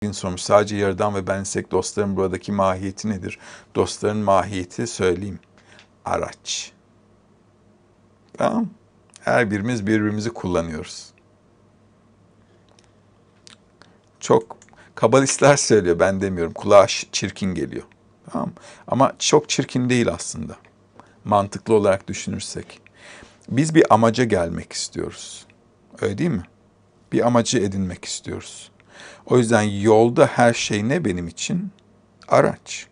gün sormuş. Sadece yarıdan ve bensek dostların buradaki mahiyeti nedir? Dostların mahiyeti söyleyeyim. Araç. Tamam. Her birimiz birbirimizi kullanıyoruz. Çok kabalistler söylüyor ben demiyorum. Kulağa çirkin geliyor. Tamam Ama çok çirkin değil aslında. Mantıklı olarak düşünürsek. Biz bir amaca gelmek istiyoruz. Öyle değil mi? Bir amacı edinmek istiyoruz. O yüzden yolda her şey ne benim için? Araç.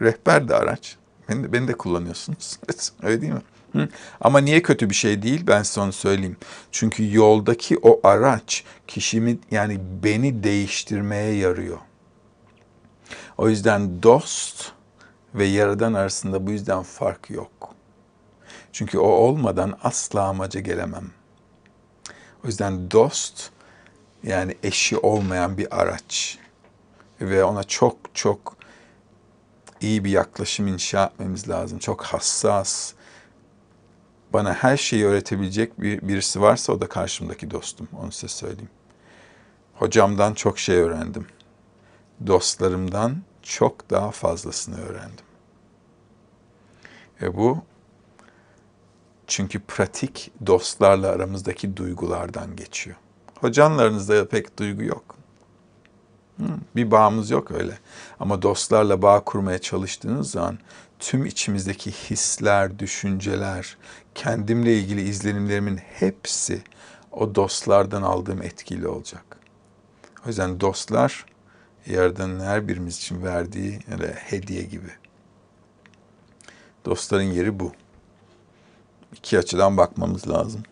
Rehber de araç. Beni de, beni de kullanıyorsunuz. Öyle değil mi? Hı? Ama niye kötü bir şey değil ben son söyleyeyim. Çünkü yoldaki o araç kişimi yani beni değiştirmeye yarıyor. O yüzden dost ve yaradan arasında bu yüzden fark yok. Çünkü o olmadan asla amaca gelemem. O yüzden dost yani eşi olmayan bir araç ve ona çok çok iyi bir yaklaşım inşa etmemiz lazım. Çok hassas, bana her şeyi öğretebilecek bir, birisi varsa o da karşımdaki dostum. Onu size söyleyeyim. Hocamdan çok şey öğrendim. Dostlarımdan çok daha fazlasını öğrendim. Ve bu çünkü pratik dostlarla aramızdaki duygulardan geçiyor. Hocanlarınızda pek duygu yok. Bir bağımız yok öyle. Ama dostlarla bağ kurmaya çalıştığınız zaman tüm içimizdeki hisler, düşünceler, kendimle ilgili izlenimlerimin hepsi o dostlardan aldığım etkili olacak. O yüzden dostlar Yaradan'ın her birimiz için verdiği öyle hediye gibi. Dostların yeri bu. İki açıdan bakmamız lazım.